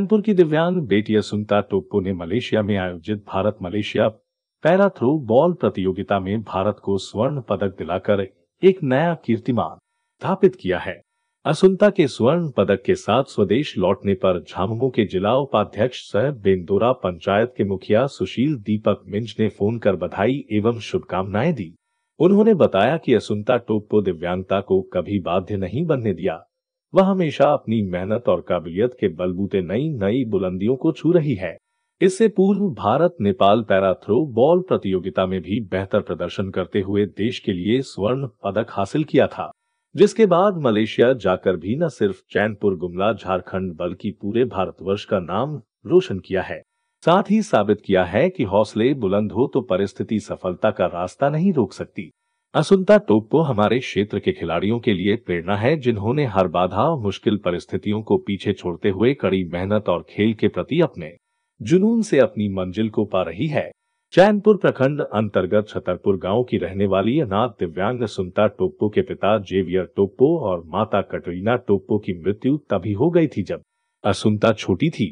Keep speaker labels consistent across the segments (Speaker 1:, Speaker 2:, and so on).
Speaker 1: कानपुर की दिव्यांग बेटिया सुनता टोप्पो तो ने मलेशिया में आयोजित Bharat Malaysia para throw ball प्रतियोगिता में भारत को स्वर्ण पदक दिलाकर एक नया कीर्तिमान स्थापित किया है असुनता के स्वर्ण पदक के साथ स्वदेश लौटने पर झामुमो के जिला उपाध्यक्ष सह बेंदोरा पंचायत के मुखिया सुशील दीपक मिंज ने फोन कर बधाई एवं शुभकामनाएं दी उन्होंने बताया कि असुनता टोप्पो दिव्यांगता को कभी बाध्य नहीं बनने दिया वह हमेशा अपनी मेहनत और काबिलियत के बलबूते नई नई बुलंदियों को छू रही है इससे पूर्व Bharat Nepal para throw ball प्रतियोगिता में भी बेहतर प्रदर्शन करते हुए देश के लिए स्वर्ण पदक हासिल किया था जिसके बाद मलेशिया जाकर भी न सिर्फ चैनपुर गुमला झारखंड बल्कि पूरे भारतवर्ष का नाम रोशन किया है साथ ही साबित किया है कि हौसले बुलंद हो तो परिस्थिति सफलता का रास्ता नहीं रोक सकती असुनता टोप को हमारे क्षेत्र के खिलाड़ियों के लिए प्रेरणा है जिन्होंने हर बाधा और मुश्किल परिस्थितियों को पीछे छोड़ते हुए कड़ी मेहनत और खेल के प्रति अपने जुनून से अपनी मंजिल को पा रही है चैनपुर प्रखंड अंतर्गत छतरपुर गांव की रहने वाली अनाथ दिव्यांग सुनता टोप्पो के पिता जेवियर टोप्पो और माता कटरीना टोप्पो की मृत्यु तभी हो गई थी जब असुनता छोटी थी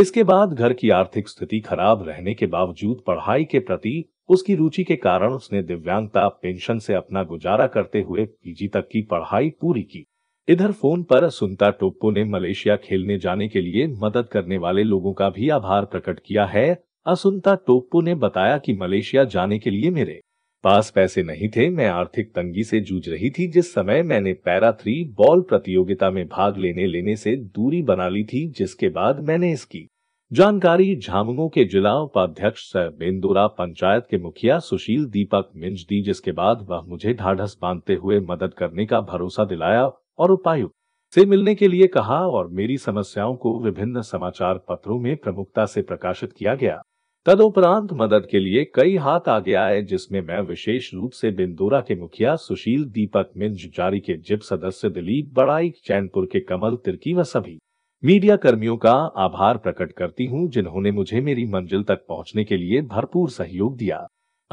Speaker 1: इसके बाद घर की आर्थिक स्थिति खराब रहने के बावजूद पढ़ाई के प्रति उसकी रुचि के कारण उसने दिव्यांगता पेंशन से अपना गुजारा करते हुए पीजी तक की पढ़ाई पूरी की इधर फोन पर सुनता टोप्पो ने मलेशिया खेलने जाने के लिए मदद करने वाले लोगों का भी आभार प्रकट किया है असुनता टोप्पो ने बताया कि मलेशिया जाने के लिए मेरे पास पैसे नहीं थे मैं आर्थिक तंगी से जूझ रही थी जिस समय मैंने पैरा थ्री बॉल प्रतियोगिता में भाग लेने लेने से दूरी बना ली थी जिसके बाद मैंने इसकी जानकारी झामुमो के जिला उपाध्यक्ष सह बेंदुरा पंचायत के मुखिया सुशील दीपक मिंज दी जिसके बाद वह मुझे ढाढ़स बांधते हुए मदद करने का भरोसा दिलाया और उपायुक्त से मिलने के लिए कहा और मेरी समस्याओं को विभिन्न समाचार पत्रों में प्रमुखता से प्रकाशित किया गया तदुपरांत मदद के लिए कई हाथ आ गया है जिसमें मैं विशेष रूप से बिंदोरा के मुखिया सुशील दीपक मिंज जारी के जिप सदस्य दिलीप बड़ाई चैनपुर के कमल तिर्की व सभी मीडिया कर्मियों का आभार प्रकट करती हूं जिन्होंने मुझे मेरी मंजिल तक पहुंचने के लिए भरपूर सहयोग दिया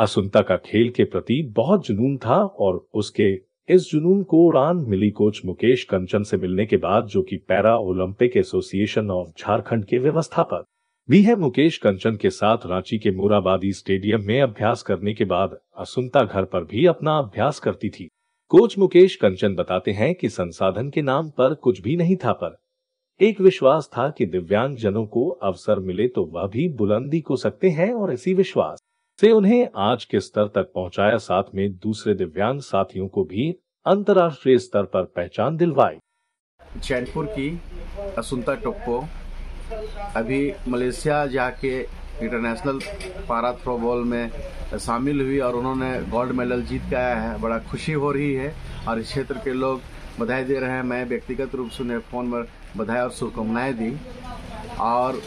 Speaker 1: असुनता का खेल के प्रति बहुत जुनून था और उसके इस जुनून को उड़ान मिली कोच मुकेश कंचन से मिलने के बाद जो कि para Olympic association of Jharkhand के व्यवस्थापक भी है मुकेश कंचन के साथ रांची के मोराबादी स्टेडियम में अभ्यास करने के बाद असुनता घर पर भी अपना अभ्यास करती थी कोच मुकेश कंचन बताते हैं कि संसाधन के नाम पर कुछ भी नहीं था पर एक विश्वास था कि दिव्यांग जनों को अवसर मिले तो वह भी बुलंदी को सकते हैं और इसी विश्वास से उन्हें आज के स्तर तक पहुंचाया साथ में दूसरे दिव्यांग साथियों को भी अंतर्राष्ट्रीय स्तर पर पहचान दिलवाई
Speaker 2: चैनपुर की असुंता टोप्पो अभी मलेशिया जाके इंटरनेशनल पारा थ्रो बॉल में शामिल हुई और उन्होंने गोल्ड मेडल जीत के आया है बड़ा खुशी हो रही है और इस क्षेत्र के लोग बधाई दे रहे हैं मैं व्यक्तिगत रूप से उन्हें फ़ोन पर बधाई और शुभकामनाएं दी और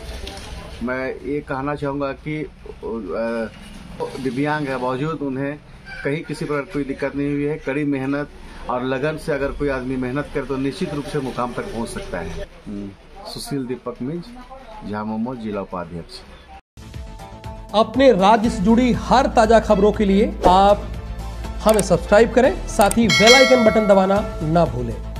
Speaker 2: मैं ये कहना चाहूँगा कि दिव्यांग है बावजूद उन्हें कहीं किसी प्रकार कोई दिक्कत नहीं हुई है कड़ी मेहनत और लगन से अगर कोई आदमी मेहनत करे तो निश्चित रूप से मुकाम तक पहुँच सकता है हम्म। सुशील दीपक मिज झामोमो जिला उपाध्यक्ष अपने राज्य से जुड़ी हर ताजा खबरों के लिए आप हमें सब्सक्राइब करें साथ ही बेल आइकन बटन दबाना ना भूलें